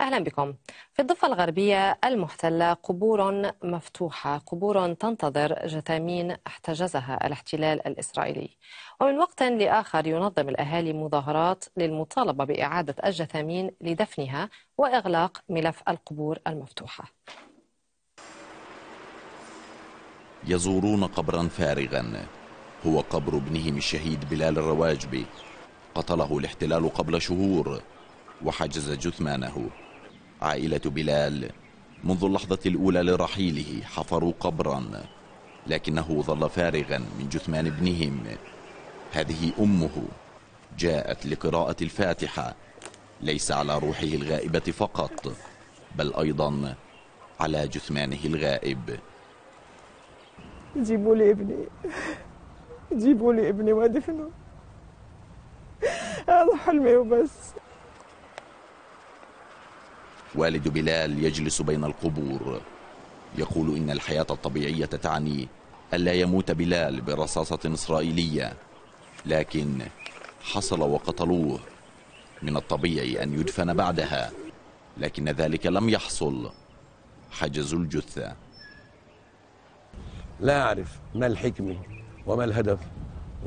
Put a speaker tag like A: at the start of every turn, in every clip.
A: أهلا بكم في الضفة الغربية المحتلة قبور مفتوحة قبور تنتظر جثامين احتجزها الاحتلال الإسرائيلي ومن وقت لآخر ينظم الأهالي مظاهرات للمطالبة بإعادة الجثامين لدفنها وإغلاق ملف القبور المفتوحة
B: يزورون قبرا فارغا هو قبر ابنهم الشهيد بلال الرواجبي قتله الاحتلال قبل شهور وحجز جثمانه عائلة بلال منذ اللحظة الأولى لرحيله حفروا قبرا لكنه ظل فارغا من جثمان ابنهم هذه أمه جاءت لقراءة الفاتحة ليس على روحه الغائبة فقط بل أيضا على جثمانه الغائب
A: جيبوا لي ابني جيبوا لي ابني وادفنه هذا حلمي
B: وبس والد بلال يجلس بين القبور يقول إن الحياة الطبيعية تعني ألا يموت بلال برصاصة إسرائيلية لكن حصل وقتلوه من الطبيعي أن يدفن بعدها لكن ذلك لم يحصل حجزوا الجثة لا أعرف ما الحكمة وما الهدف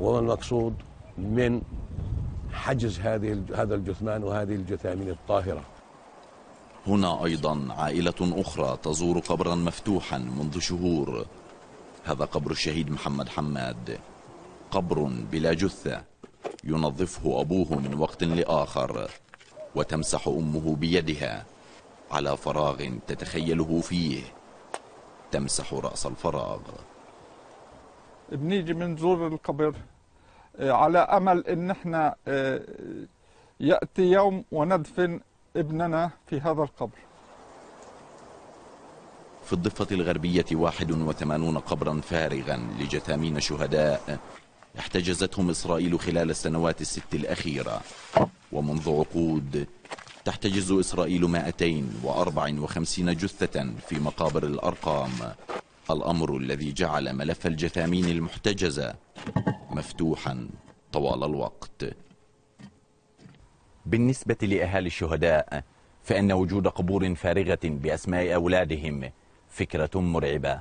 B: وما المقصود من حجز هذه هذا الجثمان وهذه الجثامين الطاهره هنا أيضا عائلة أخرى تزور قبرا مفتوحا منذ شهور هذا قبر الشهيد محمد حماد قبر بلا جثة ينظفه أبوه من وقت لآخر وتمسح أمه بيدها على فراغ تتخيله فيه تمسح رأس الفراغ بنيجي بنزور القبر آه، على أمل إن احنا آه، يأتي يوم وندفن ابننا في هذا القبر في الضفة الغربية 81 قبرا فارغا لجثامين شهداء احتجزتهم إسرائيل خلال السنوات الست الأخيرة ومنذ عقود تحتجز إسرائيل 254 جثة في مقابر الأرقام الأمر الذي جعل ملف الجثامين المحتجزة مفتوحا طوال الوقت بالنسبة لأهالي الشهداء فإن وجود قبور فارغة بأسماء أولادهم فكرة مرعبة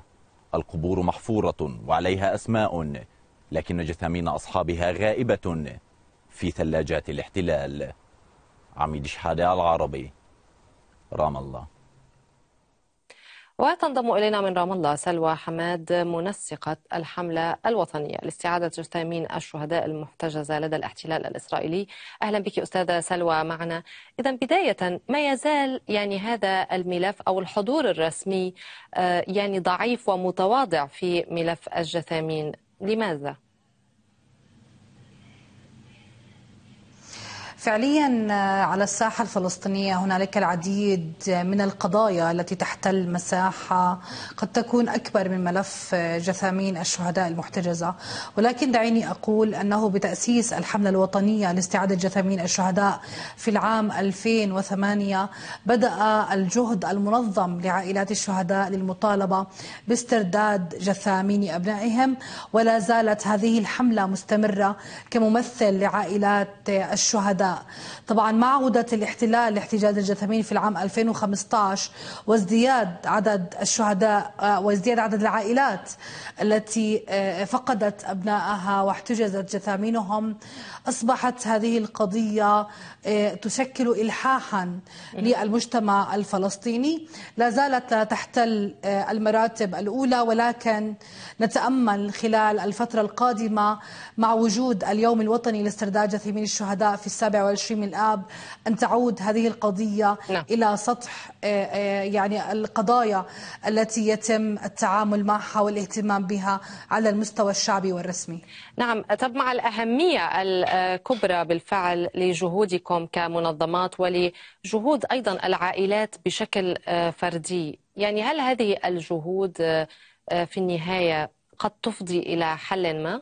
B: القبور محفورة وعليها أسماء لكن جثامين أصحابها غائبة في ثلاجات الاحتلال عميد شحادة العربي رام الله
A: وتنضم إلينا من رام الله سلوى حماد منسقة الحملة الوطنية لاستعادة جثامين الشهداء المحتجزة لدى الاحتلال الإسرائيلي أهلا بك أستاذة سلوى معنا إذا بداية ما يزال يعني هذا الملف أو الحضور الرسمي آه، يعني ضعيف ومتواضع في ملف الجثامين لماذا؟ فعليا
C: آه، على الساحه الفلسطينيه هنالك العديد آه، من القضايا التي تحتل مساحه قد تكون اكبر من ملف آه، جثامين الشهداء المحتجزه، ولكن دعيني اقول انه بتاسيس الحمله الوطنيه لاستعاده جثامين الشهداء في العام 2008 بدا الجهد المنظم لعائلات الشهداء للمطالبه باسترداد جثامين ابنائهم ولا زالت هذه الحمله مستمره كممثل لعائلات الشهداء طبعا مع عودة الاحتلال لاحتجاز الجثامين في العام 2015 وازدياد عدد الشهداء آه، وازدياد عدد العائلات التي آه، فقدت أبنائها واحتجزت جثامينهم أصبحت هذه القضية آه، تشكل إلحاحا للمجتمع الفلسطيني لا زالت لا تحتل المراتب الأولى ولكن نتأمل خلال الفترة القادمة مع وجود اليوم الوطني لاسترداد جثامين الشهداء في السابع الشارع والشيم الآب أن تعود هذه القضية نعم. إلى سطح آه، آه، يعني القضايا التي يتم التعامل معها والاهتمام بها على المستوى الشعبي
A: والرسمي نعم طب مع الأهمية الكبرى بالفعل لجهودكم كمنظمات ولجهود أيضا العائلات بشكل آه، فردي يعني هل هذه الجهود في النهاية قد تفضي إلى حل ما؟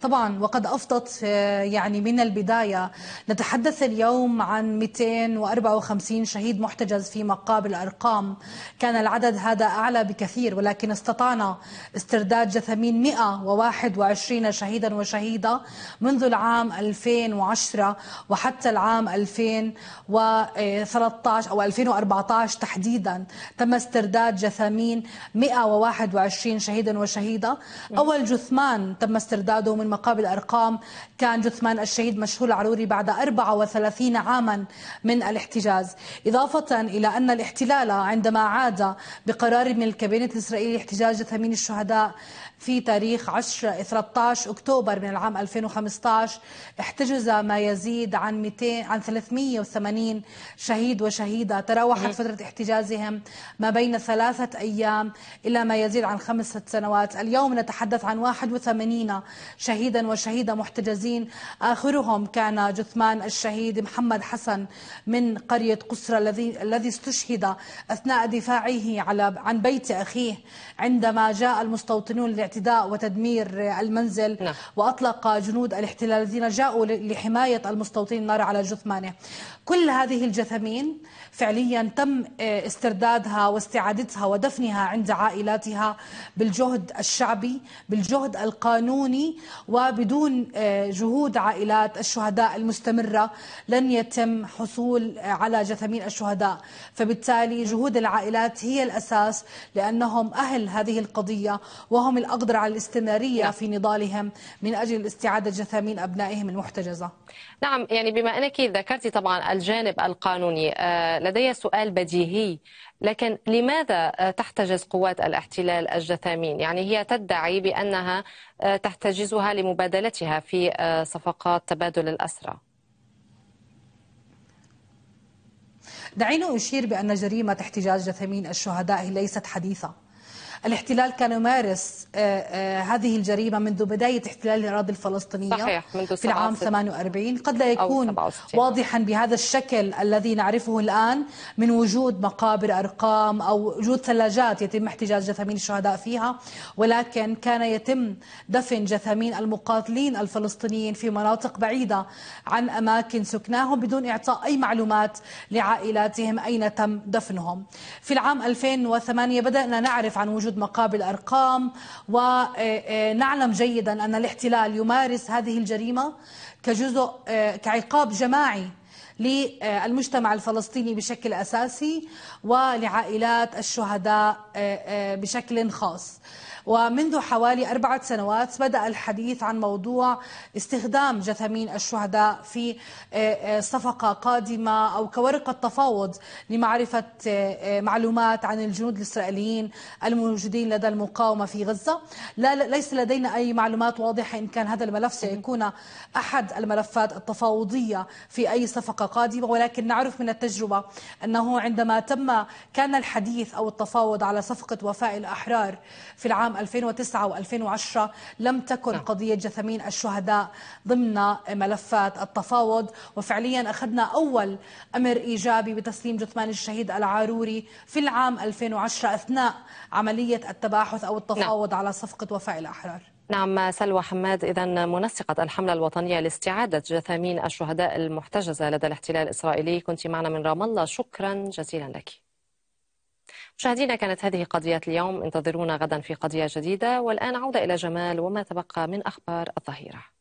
C: طبعا وقد أفضت آه، يعني من البداية نتحدث اليوم عن 254 شهيد محتجز في مقابل أرقام كان العدد هذا أعلى بكثير ولكن استطعنا استرداد جثامين 121 شهيدا وشهيدة منذ العام 2010 وحتى العام 2013 أو 2014 تحديدا تم استرداد جثامين 121 شهيدا وشهيدة أول جثمان تم استرداده من من مقابل أرقام كان جثمان الشهيد مشهول العروري بعد 34 عاما من الاحتجاز إضافة إلى أن الاحتلال عندما عاد بقرار من الكابينة الإسرائيلي احتجاج ثمين الشهداء في تاريخ 10 13 أكتوبر من العام 2015 احتجز ما يزيد عن 200 عن 380 شهيد وشهيدة تراوحت فترة احتجازهم ما بين ثلاثة أيام إلى ما يزيد عن خمسة سنوات اليوم نتحدث عن 81 شهيدا وشهيدة محتجزين آخرهم كان جثمان الشهيد محمد حسن من قرية قصر الذي الذي استشهد أثناء دفاعه على عن بيت أخيه عندما جاء المستوطنون اعتداء وتدمير المنزل نعم. وأطلق جنود الاحتلال الذين جاءوا لحماية المستوطنين النار على جثمانه كل هذه الجثمين فعليا تم آه، استردادها واستعادتها ودفنها عند عائلاتها بالجهد الشعبي بالجهد القانوني وبدون آه، جهود عائلات الشهداء المستمرة لن يتم حصول آه، على جثمين الشهداء فبالتالي جهود العائلات هي الأساس لأنهم أهل هذه القضية وهم الأقل أقدر على الاستمرارية نعم. في نضالهم من أجل استعادة جثامين أبنائهم المحتجزة
A: نعم يعني بما أنك ذكرت طبعا الجانب القانوني آه، لدي سؤال بديهي لكن لماذا آه، تحتجز قوات الاحتلال الجثامين؟ يعني هي تدعي بأنها آه، تحتجزها لمبادلتها في صفقات تبادل الأسرى
C: دعينا أشير بأن جريمة احتجاز جثامين الشهداء ليست حديثة الاحتلال كان يمارس آه، آه، هذه الجريمة منذ بداية احتلال الأراضي الفلسطينية صحيح منذ في العام 48 قد لا يكون واضحا بهذا الشكل الذي نعرفه الآن من وجود مقابر أرقام أو وجود ثلاجات يتم احتجاج جثامين الشهداء فيها ولكن كان يتم دفن جثامين المقاتلين الفلسطينيين في مناطق بعيدة عن أماكن سكناهم بدون إعطاء أي معلومات لعائلاتهم أين تم دفنهم في العام 2008 بدأنا نعرف عن وجود توجد مقابل أرقام ونعلم آه، آه، جيدا أن الاحتلال يمارس هذه الجريمة كجزء آه، كعقاب جماعي للمجتمع الفلسطيني بشكل اساسي ولعائلات الشهداء بشكل خاص. ومنذ حوالي أربعة سنوات بدأ الحديث عن موضوع استخدام جثامين الشهداء في آه، آه، صفقة قادمة أو كورقة تفاوض لمعرفة آه، معلومات عن الجنود الإسرائيليين الموجودين لدى المقاومة في غزة لا ليس لدينا أي معلومات واضحة إن كان هذا الملف سيكون أحد الملفات التفاوضية في أي صفقة قادمة ولكن نعرف من التجربة أنه عندما تم كان الحديث أو التفاوض على صفقة وفاء الأحرار في العام 2009 و2010 لم تكن نعم. قضية جثمين الشهداء ضمن ملفات التفاوض وفعليا أخذنا أول أمر إيجابي بتسليم جثمان الشهيد العاروري في العام 2010 أثناء عملية التباحث أو نعم. التفاوض على صفقة وفاء الأحرار
A: نعم سلوى حماد إذا منسقة الحملة الوطنية لاستعادة جثامين الشهداء المحتجزة لدى الاحتلال الإسرائيلي كنت معنا من رام الله شكرا جزيلا لك مشاهدينا كانت هذه قضيات اليوم انتظرونا غدا في قضية جديدة والآن عودة إلى جمال وما تبقى من أخبار الظهيرة